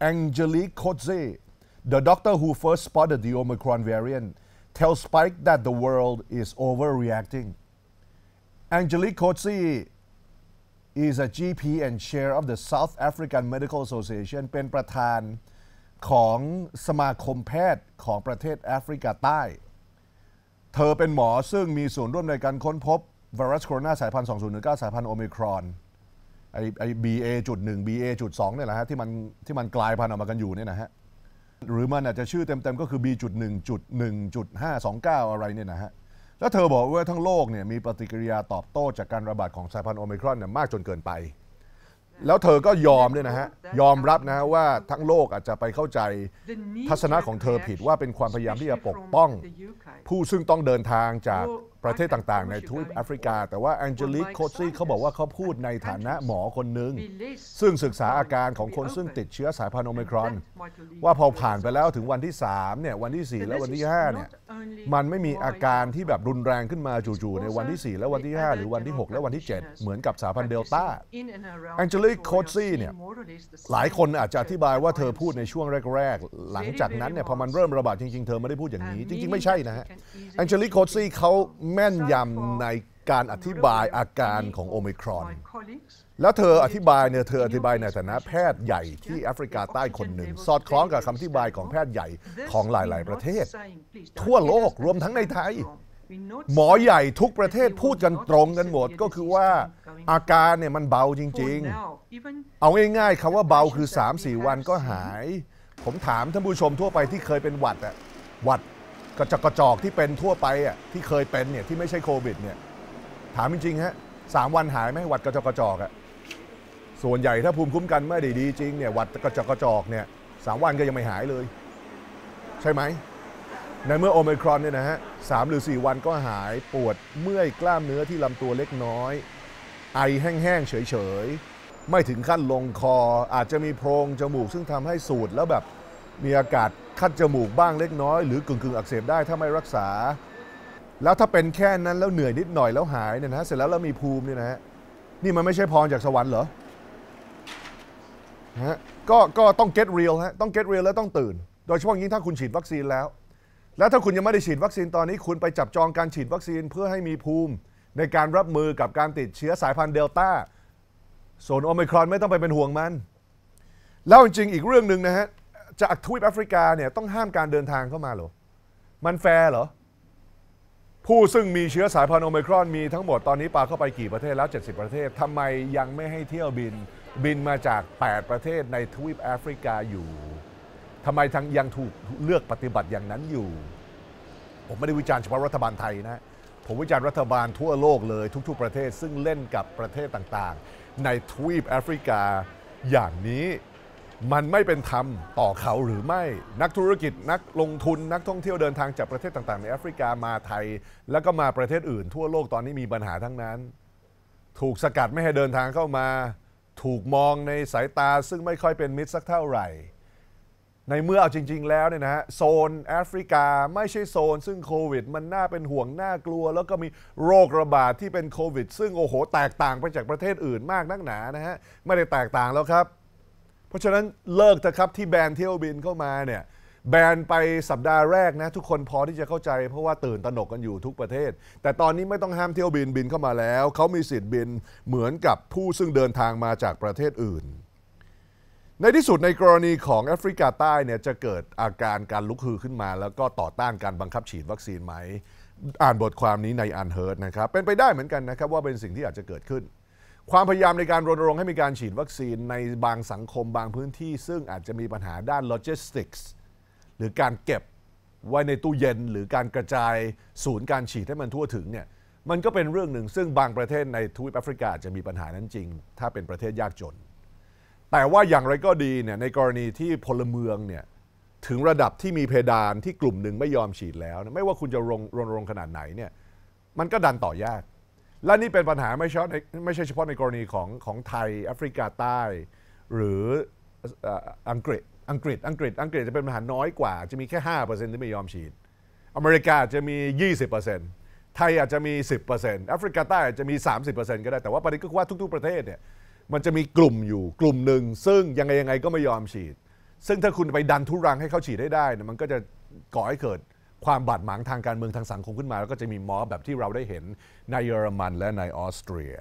Angelique Kotze, the doctor who first spotted the Omicron variant, tells Spike that the world is overreacting. Angelique Kotze is a GP and chair of the South African Medical Association เป็นประธานของสมาคมแพทย์ของประเทศแอฟริกาใต้ เธอเป็นหมอซึ่งมีส่วนร่วมในการค้นพบไวรัสโคโรนาสายพันธุ์ 2019สายพันธุ์โอมิครอนไอไอบีเอจุดหนึ่งบีเอจุดสองเนี่ยแหละฮะที่มันที่มันกลายพันธุ์ออกมากันอยู่เนี่ยนะฮะหรือมันอาจจะชื่อเต็มเต็มก็คือ B จุดหนึ่งจุดหนึ่งจุดห้าสองเก้าอะไรเนี่ยนะฮะ แล้วเธอบอกว่าทั้งโลกเนี่ยมีปฏิกิริยาตอบโต้จากการระบาดของสายพันธุ์โอมิครอนเนี่ยมากจนเกินไป แล้วเธอก็ยอมด้วยนะฮะ ยอมรับนะฮะว่าทั้งโลกอาจจะไปเข้าใจทัศนะของเธอผิดว่าเป็นความพยายามที่จะปกป้อง ผู้ซึ่งต้องเดินทางจากประเทศต่างๆในทวีปแอฟริกา แต่ว่าแองเจลิกโคซี่เขาบอกว่าเขาพูดในฐานะหมอคนหนึ่งซึ่งศึกษาอาการของคนซึ่งติดเชื้อสายพันธุ์โอมครอน ว่าพอผ่านไปแล้วถึงวันที่ 3 เนี่ย วันที่ 4 และวันที่ 5 เนี่ย มันไม่มีอาการที่แบบรุนแรงขึ้นมาจู่ๆในวันที่ 4 และวันที่ 5 หรือวันที่ 6 และวันที่ 7 เหมือนกับสายพันธุ์เดลต้าแองเจลิกโคซี่เนี่ยหลายคนอาจจะอธิบายว่าเธอพูดในช่วงแรก ๆ หลังจากนั้นเนี่ยพอมันเริ่มระบาดจริงๆเธอไม่ได้พูดอย่างนี้จริงๆไม่ใช่นะฮะแองเจลิกโคซี่เขาแม่นยำ ในการอธิบายอาการของโอมิครอน แล้วเธออธิบายเนี่ยเธออธิบายในฐานะแพทย์ใหญ่ที่แอฟริกาใต้คนหนึ่งสอดคล้องกับคำอธิบายของแพทย์ใหญ่ของหลาย ๆ ประเทศ ทั่วโลกรวมทั้งในไทย หมอใหญ่ทุกประเทศพูดกันตรง กันหมดก็คือว่าอาการเนี่ยมันเบาจริง ๆ เอาง่าย ๆคำว่าเบาคือ3-4วันก็หาย ผมถามท่านผู้ชมทั่วไปที่เคยเป็นหวัดอะหวัดกระจกกระจอกที่เป็นทั่วไปอ่ะที่เคยเป็นเนี่ยที่ไม่ใช่โควิดเนี่ย ถามจริงๆ ฮะสามวันหายไหมหวัดกระจกกระจอกอ่ะส่วนใหญ่ถ้าภูมิคุ้มกันไม่ดีดีจริงเนี่ยหวัดกระจกกระจอกเนี่ยสามวันก็ยังไม่หายเลย ใช่ไหม ในเมื่อโอมิครอนเนี่ยนะฮะสามหรือสี่วันก็หายปวดเมื่อยกล้ามเนื้อที่ลำตัวเล็กน้อย ไอแห้งๆ เฉยๆ ไม่ถึงขั้นลงคออาจจะมีโพรงจมูกซึ่งทำให้สูดแล้วแบบมีอากาศคัดจมูกบ้างเล็กน้อย หรือกึ่งกึ่งอักเสบได้ถ้าไม่รักษา แล้วถ้าเป็นแค่นั้นแล้วเหนื่อยนิดหน่อยแล้วหายเนี่ยนะเสร็จแล้วเรามีภูมิเนี่ยนะฮะนี่มันไม่ใช่พรจากสวรรค์เหรอฮะก็ก็ต้อง get real ฮะต้อง get real แล้วต้องตื่น โดยเฉพาะยิ่งถ้าคุณฉีดวัคซีนแล้ว แล้วถ้าคุณยังไม่ได้ฉีดวัคซีนตอนนี้คุณไปจับจองการฉีดวัคซีนเพื่อให้มีภูมิในการรับมือกับการติดเชื้อสายพันธุ์เดลต้าโซนโอมิครอนไม่ต้องไปเป็นห่วงมันแล้วจริงๆอีกเรื่องหนึ่งนะฮะจากทวีปแอฟริกาเนี่ยต้องห้ามการเดินทางเข้ามาเหรอ มันแฟร์เหรอ ผู้ซึ่งมีเชื้อสายพันธุ์โอมกรอน มีทั้งหมดตอนนี้ปาเข้าไปกี่ประเทศแล้ว 70 ประเทศทำไมยังไม่ให้เที่ยวบินบินมาจาก 8 ประเทศในทวีปแอฟริกาอยู่ทำไมทางยังถูกเลือกปฏิบัติอย่างนั้นอยู่ ผมไม่ได้วิจารณ์เฉพาะรัฐบาลไทยนะ ผมวิจารณ์รัฐบาลทั่วโลกเลย ทุก ๆประเทศซึ่งเล่นกับประเทศต่างๆ ในทวีปแอฟริกาอย่างนี้มันไม่เป็นธรรมต่อเขาหรือไม่นักธุรกิจนักลงทุนนักท่องเที่ยวเดินทางจากประเทศต่างๆ ในแอฟริกามาไทย แล้วก็มาประเทศอื่นทั่วโลกตอนนี้มีปัญหาทั้งนั้น ถูกสกัดไม่ให้เดินทางเข้ามา ถูกมองในสายตาซึ่งไม่ค่อยเป็นมิตรสักเท่าไหร่ ในเมื่อเอาจริง ๆ แล้วเนี่ยนะฮะโซนแอฟริกาไม่ใช่โซนซึ่งโควิดมันน่าเป็นห่วงน่ากลัวแล้วก็มีโรคระบาดที่เป็นโควิดซึ่งโอ้โห แตกต่างไปจากประเทศอื่นมากนักหนานะฮะไม่ได้แตกต่างแล้วครับเพราะฉะนั้นเลิกเถอะครับที่แบนเที่ยวบินเข้ามาเนี่ยแบนไปสัปดาห์แรกนะทุกคนพอที่จะเข้าใจเพราะว่าตื่นตระหนกกันอยู่ทุกประเทศ แต่ตอนนี้ไม่ต้องห้ามเที่ยวบินบินเข้ามาแล้วเขามีสิทธิ์บินเหมือนกับผู้ซึ่งเดินทางมาจากประเทศอื่น ในที่สุดในกรณีของแอฟริกาใต้เนี่ยจะเกิดอาการการลุกฮือขึ้นมา แล้วก็ต่อต้านการบังคับฉีดวัคซีนไหมอ่านบทความนี้ในอันเฮิร์ตนะครับเป็นไปได้เหมือนกันนะครับว่าเป็นสิ่งที่อาจจะเกิดขึ้นความพยายามในการรณรงค์ให้มีการฉีดวัคซีนในบางสังคมบางพื้นที่ซึ่งอาจจะมีปัญหาด้านโลจิสติกส์หรือการเก็บไว้ในตู้เย็น หรือการกระจายศูนย์การฉีดให้มันทั่วถึงเนี่ยมันก็เป็นเรื่องหนึ่งซึ่งบางประเทศในทวีปแอฟริกา จะมีปัญหานั้นจริง ถ้าเป็นประเทศยากจน แต่ว่าอย่างไรก็ดีเนี่ยในกรณีที่พลเมืองเนี่ยถึงระดับที่มีเพดานที่กลุ่มหนึ่งไม่ยอมฉีดแล้วไม่ว่าคุณจะรณรงค์ขนาดไหนเนี่ยมันก็ดันต่อยากและนี่เป็นปัญหาไม่เฉพาะไม่ใช่เฉพาะในกรณี ของของไทยแอฟริกาใต้ หรืออังกฤษอังกฤษ อังกฤษ อังกฤษจะเป็นปัญหาน้อยกว่าจะมีแค่5%ที่ไม่ยอมฉีด อเมริกาจะมี 20%ไทยอาจจะมี 10%แอฟริกาใต้อาจจะมี 30%ก็ได้แต่ว่าประเด็นก็คือว่าทุกๆประเทศเนี่ยมันจะมีกลุ่มอยู่กลุ่มหนึ่งซึ่งยังไงยังไงก็ไม่ยอมฉีด ซึ่งถ้าคุณไปดันทุรังให้เขาฉีดได้ได้มันก็จะก่อให้เกิดความบาดหมางทางการเมืองทางสังคมขึ้นมา แล้วก็จะมีมอแบบที่เราได้เห็นในเยอรมันและในออสเตรีย